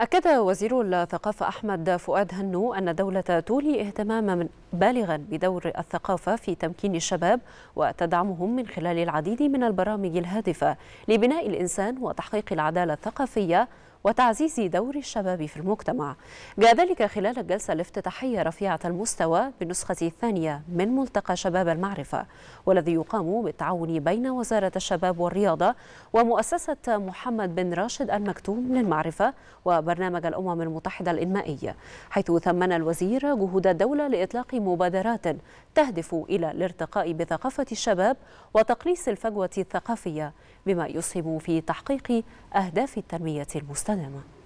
أكد وزير الثقافة أحمد فؤاد هنو أن دولة تولي اهتماما بالغا بدور الثقافة في تمكين الشباب وتدعمهم من خلال العديد من البرامج الهادفة لبناء الإنسان وتحقيق العدالة الثقافية وتعزيز دور الشباب في المجتمع جاء ذلك خلال الجلسة الافتتاحية رفيعة المستوى بالنسخة الثانية من ملتقى شباب المعرفة والذي يقام بالتعاون بين وزارة الشباب والرياضة ومؤسسة محمد بن راشد المكتوم للمعرفة وبرنامج الأمم المتحدة الإنمائي حيث ثمن الوزير جهود الدولة لإطلاق مبادرات تهدف إلى الارتقاء بثقافة الشباب وتقليص الفجوة الثقافية بما يسهم في تحقيق أهداف التنمية المستدامة